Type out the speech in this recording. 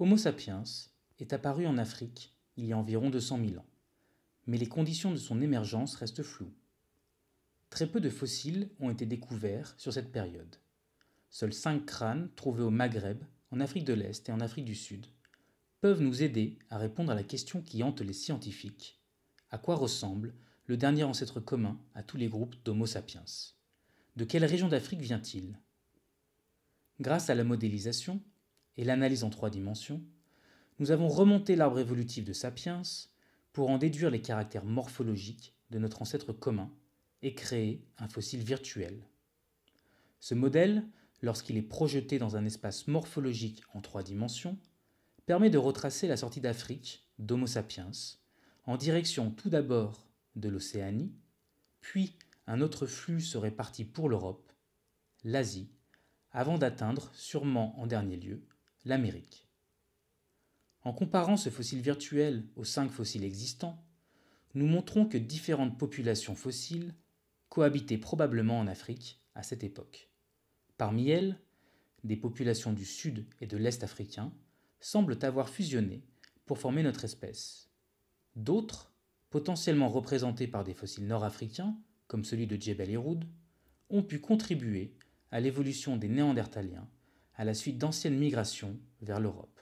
Homo sapiens est apparu en Afrique il y a environ 200 000 ans, mais les conditions de son émergence restent floues. Très peu de fossiles ont été découverts sur cette période. Seuls cinq crânes trouvés au Maghreb, en Afrique de l'Est et en Afrique du Sud peuvent nous aider à répondre à la question qui hante les scientifiques à quoi ressemble le dernier ancêtre commun à tous les groupes d'Homo sapiens De quelle région d'Afrique vient-il Grâce à la modélisation, et l'analyse en trois dimensions, nous avons remonté l'arbre évolutif de Sapiens pour en déduire les caractères morphologiques de notre ancêtre commun et créer un fossile virtuel. Ce modèle, lorsqu'il est projeté dans un espace morphologique en trois dimensions, permet de retracer la sortie d'Afrique d'Homo sapiens en direction tout d'abord de l'Océanie, puis un autre flux serait parti pour l'Europe, l'Asie, avant d'atteindre, sûrement en dernier lieu, l'Amérique. En comparant ce fossile virtuel aux cinq fossiles existants, nous montrons que différentes populations fossiles cohabitaient probablement en Afrique à cette époque. Parmi elles, des populations du sud et de l'est africain semblent avoir fusionné pour former notre espèce. D'autres, potentiellement représentées par des fossiles nord-africains, comme celui de Djebel Iroud, ont pu contribuer à l'évolution des Néandertaliens à la suite d'anciennes migrations vers l'Europe.